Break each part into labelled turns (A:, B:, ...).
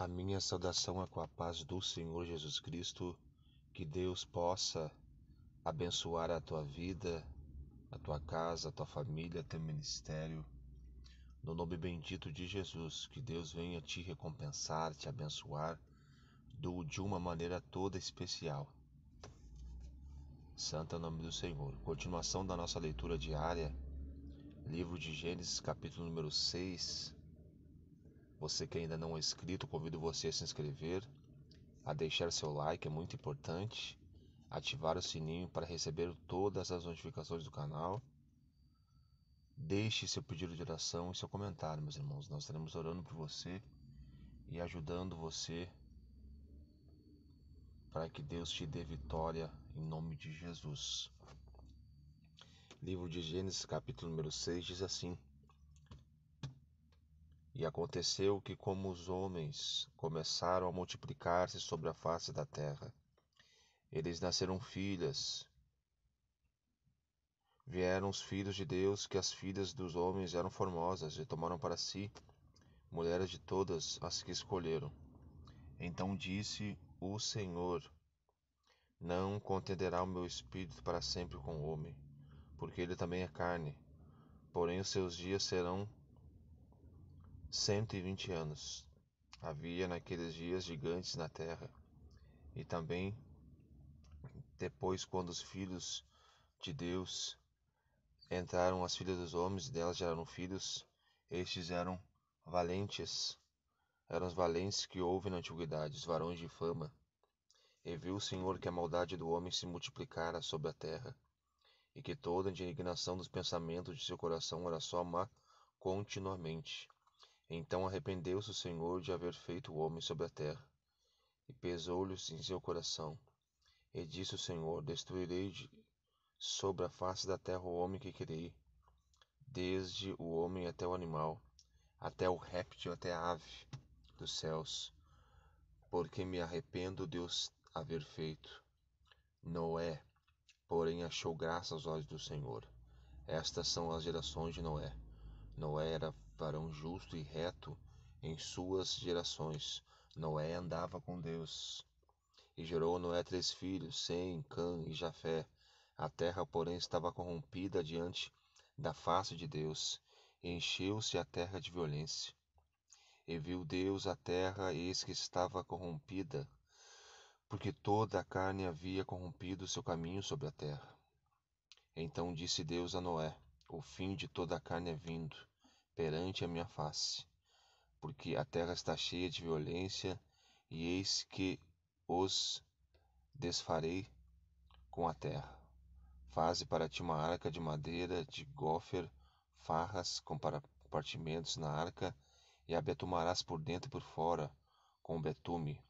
A: A minha saudação é com a paz do Senhor Jesus Cristo. Que Deus possa abençoar a tua vida, a tua casa, a tua família, teu ministério. No nome bendito de Jesus, que Deus venha te recompensar, te abençoar do, de uma maneira toda especial. Santo é o nome do Senhor. Continuação da nossa leitura diária, livro de Gênesis, capítulo número 6 você que ainda não é inscrito, convido você a se inscrever, a deixar seu like, é muito importante, ativar o sininho para receber todas as notificações do canal. Deixe seu pedido de oração e seu comentário, meus irmãos. Nós estaremos orando por você e ajudando você para que Deus te dê vitória em nome de Jesus. Livro de Gênesis, capítulo número 6, diz assim: e aconteceu que, como os homens começaram a multiplicar-se sobre a face da terra, eles nasceram filhas. Vieram os filhos de Deus, que as filhas dos homens eram formosas, e tomaram para si mulheres de todas as que escolheram. Então disse o Senhor: Não contenderá o meu espírito para sempre com o homem, porque ele também é carne, porém os seus dias serão cento e vinte anos. Havia naqueles dias gigantes na terra, e também depois, quando os filhos de Deus entraram as filhas dos homens, delas geraram filhos, estes eram valentes, eram os valentes que houve na antiguidade, os varões de fama. E viu o Senhor que a maldade do homem se multiplicara sobre a terra, e que toda a indignação dos pensamentos de seu coração era só má continuamente. Então arrependeu-se o Senhor de haver feito o homem sobre a terra, e pesou-lhe em seu coração. E disse o Senhor: Destruirei sobre a face da terra o homem que criei, desde o homem até o animal, até o réptil, até a ave dos céus, porque me arrependo de os haver feito. Noé, porém, achou graça aos olhos do Senhor. Estas são as gerações de Noé. Noé era farão justo e reto em suas gerações. Noé andava com Deus. E gerou Noé três filhos, Sem, Cã e Jafé. A terra, porém, estava corrompida diante da face de Deus, e encheu-se a terra de violência. E viu Deus a terra, eis que estava corrompida, porque toda a carne havia corrompido seu caminho sobre a terra. Então disse Deus a Noé: O fim de toda a carne é vindo, perante a minha face, porque a terra está cheia de violência, e eis que os desfarei com a terra. Faze para ti uma arca de madeira de gofer, farras com compartimentos na arca, e a betumarás por dentro e por fora, com betume.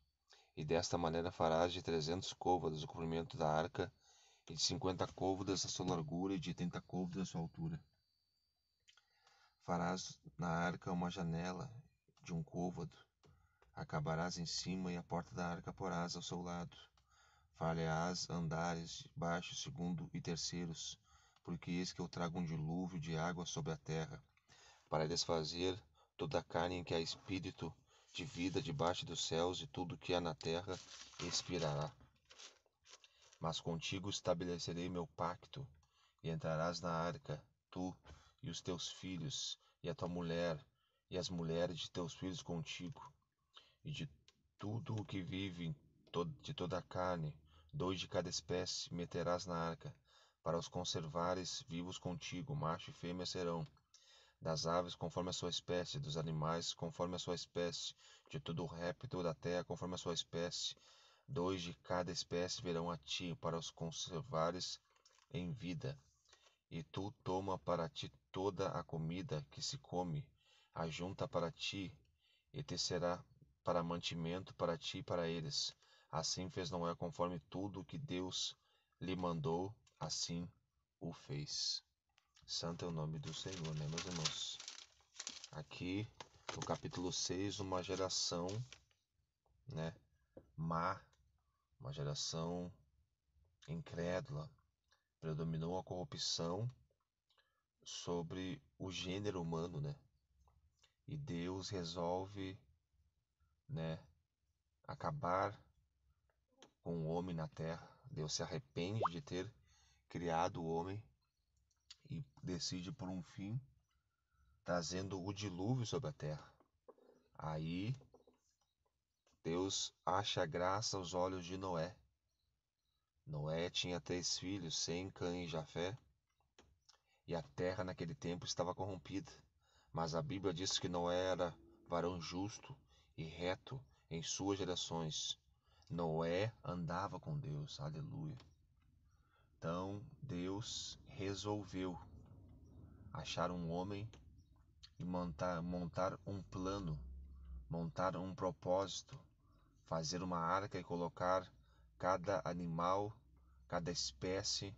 A: E desta maneira farás de trezentos côvados o comprimento da arca, e de cinquenta côvados a sua largura, e de trinta côvados a sua altura. Farás na arca uma janela de um côvado, acabarás em cima e a porta da arca porás ao seu lado. Falharás andares baixo, segundo e terceiros, porque eis que eu trago um dilúvio de água sobre a terra, para desfazer toda a carne em que há espírito de vida debaixo dos céus e tudo que há na terra expirará. Mas contigo estabelecerei meu pacto, e entrarás na arca, tu e os teus filhos, e a tua mulher, e as mulheres de teus filhos contigo, e de tudo o que vive de toda a carne, dois de cada espécie, meterás na arca, para os conservares vivos contigo, macho e fêmea serão. Das aves conforme a sua espécie, dos animais conforme a sua espécie, de todo o réptil da terra conforme a sua espécie, dois de cada espécie verão a ti, para os conservares em vida. E tu toma para ti toda a comida que se come, ajunta para ti, e te será para mantimento para ti e para eles. Assim fez Noé conforme tudo que Deus lhe mandou, assim o fez. Santo é o nome do Senhor, né, meus irmãos? Aqui, no capítulo 6, uma geração, né, má, uma geração incrédula, predominou a corrupção sobre o gênero humano, né? E Deus resolve, né, acabar com o homem na terra. Deus se arrepende de ter criado o homem e decide por um fim trazendo o dilúvio sobre a terra. Aí Deus acha graça aos olhos de Noé Noé tinha três filhos, Sem, Cã e Jafé. E a terra naquele tempo estava corrompida. Mas a Bíblia diz que Noé era varão justo e reto em suas gerações. Noé andava com Deus, aleluia. Então Deus resolveu achar um homem e montar, montar um plano, montar um propósito, fazer uma arca e colocar cada animal, cada espécie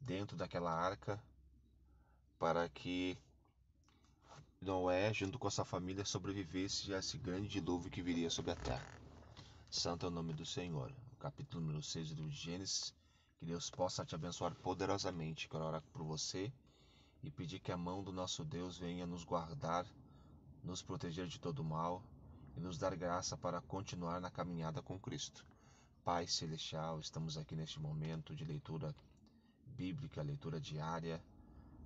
A: dentro daquela arca, para que Noé, junto com sua família, sobrevivesse a esse grande dilúvio que viria sobre a terra. Santo é o nome do Senhor. O capítulo número 6 do Gênesis. Que Deus possa te abençoar poderosamente. Quero orar por você e pedir que a mão do nosso Deus venha nos guardar, nos proteger de todo mal e nos dar graça para continuar na caminhada com Cristo. Pai Celestial, estamos aqui neste momento de leitura bíblica, leitura diária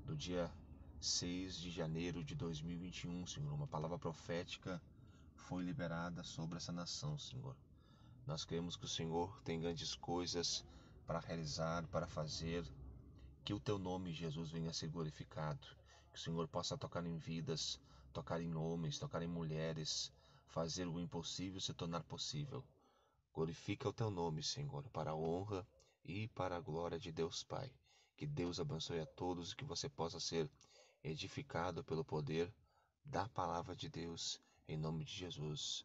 A: do dia 6 de janeiro de 2021, Senhor. Uma palavra profética foi liberada sobre essa nação, Senhor. Nós cremos que o Senhor tem grandes coisas para realizar, para fazer. Que o teu nome, Jesus, venha ser glorificado. Que o Senhor possa tocar em vidas, tocar em homens, tocar em mulheres, fazer o impossível se tornar possível Glorifica o teu nome, Senhor, para a honra e para a glória de Deus Pai. Que Deus abençoe a todos e que você possa ser edificado pelo poder da palavra de Deus. Em nome de Jesus.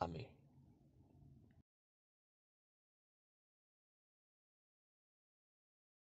A: Amém.